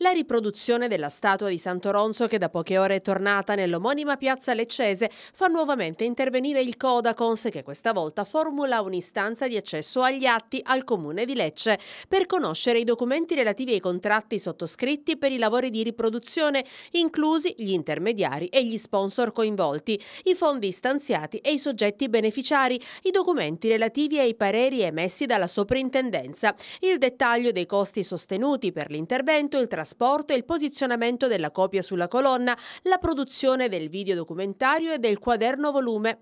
La riproduzione della statua di Santo Ronzo, che da poche ore è tornata nell'omonima piazza leccese, fa nuovamente intervenire il Codacons, che questa volta formula un'istanza di accesso agli atti al comune di Lecce per conoscere i documenti relativi ai contratti sottoscritti per i lavori di riproduzione, inclusi gli intermediari e gli sponsor coinvolti, i fondi stanziati e i soggetti beneficiari, i documenti relativi ai pareri emessi dalla soprintendenza, il dettaglio dei costi sostenuti per l'intervento, il trasporto trasporto e il posizionamento della copia sulla colonna, la produzione del video documentario e del quaderno volume.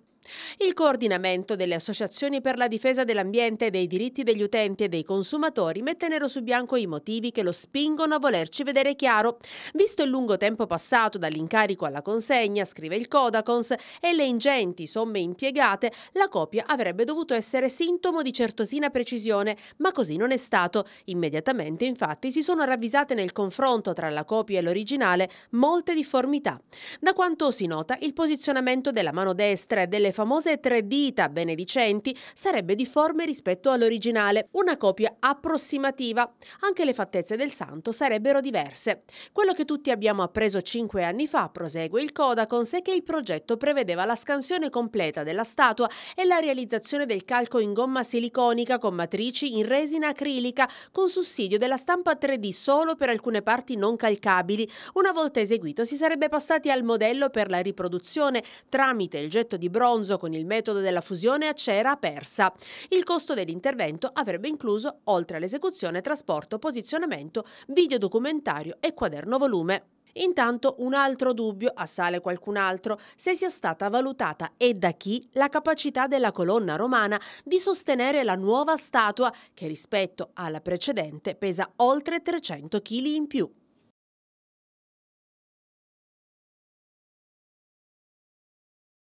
Il coordinamento delle associazioni per la difesa dell'ambiente e dei diritti degli utenti e dei consumatori mette nero su bianco i motivi che lo spingono a volerci vedere chiaro. Visto il lungo tempo passato dall'incarico alla consegna, scrive il Codacons, e le ingenti somme impiegate, la copia avrebbe dovuto essere sintomo di certosina precisione, ma così non è stato. Immediatamente, infatti, si sono ravvisate nel confronto tra la copia e l'originale molte difformità. Da quanto si nota, il posizionamento della mano destra e delle famose tre dita benedicenti sarebbe difforme rispetto all'originale, una copia approssimativa. Anche le fattezze del santo sarebbero diverse. Quello che tutti abbiamo appreso cinque anni fa, prosegue il Codacons, è che il progetto prevedeva la scansione completa della statua e la realizzazione del calco in gomma siliconica con matrici in resina acrilica con sussidio della stampa 3D solo per alcune parti non calcabili. Una volta eseguito si sarebbe passati al modello per la riproduzione tramite il getto di bronzo bronzo con il metodo della fusione a cera persa. Il costo dell'intervento avrebbe incluso, oltre all'esecuzione, trasporto, posizionamento, video documentario e quaderno volume. Intanto un altro dubbio assale qualcun altro, se sia stata valutata e da chi la capacità della colonna romana di sostenere la nuova statua che rispetto alla precedente pesa oltre 300 kg in più.